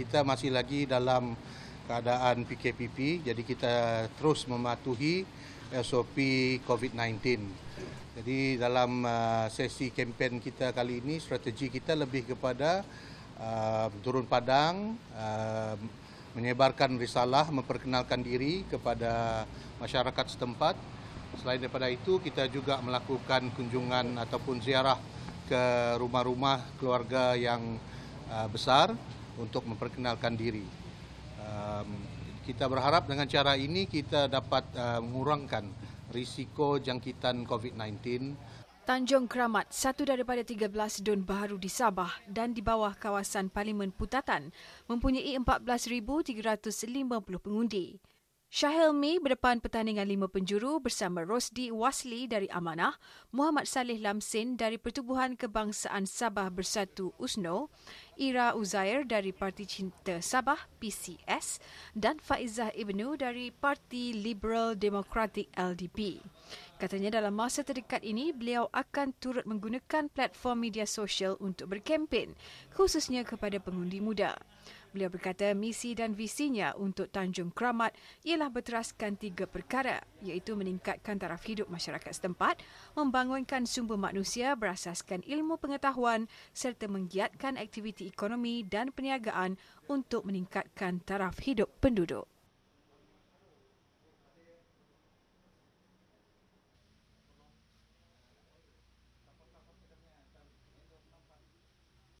kita masih lagi dalam keadaan PKPP jadi kita terus mematuhi SOP COVID-19. Jadi dalam uh, sesi kempen kita kali ini strategi kita lebih kepada uh, turun padang uh, menyebarkan risalah memperkenalkan diri kepada masyarakat setempat. Selain daripada itu kita juga melakukan kunjungan ataupun ziarah ke rumah-rumah keluarga yang uh, besar untuk memperkenalkan diri. Um, kita berharap dengan cara ini kita dapat uh, mengurangkan risiko jangkitan COVID-19. Tanjung Keramat, satu daripada 13 don baru di Sabah dan di bawah kawasan Parlimen Putatan, mempunyai 14,350 pengundi. Shahelmi berdepan pertandingan lima penjuru bersama Rosdi Wasli dari Amanah, Muhammad Saleh Lamsin dari Pertubuhan Kebangsaan Sabah Bersatu USNO, Ira Uzair dari Parti Cinta Sabah PCS dan Faizah Ibnu dari Parti Liberal Demokratik LDP. Katanya dalam masa terdekat ini, beliau akan turut menggunakan platform media sosial untuk berkempen, khususnya kepada pengundi muda. Beliau berkata misi dan visinya untuk Tanjung Kramat ialah berteraskan tiga perkara iaitu meningkatkan taraf hidup masyarakat setempat, membangunkan sumber manusia berasaskan ilmu pengetahuan serta menggiatkan aktiviti ekonomi dan perniagaan untuk meningkatkan taraf hidup penduduk.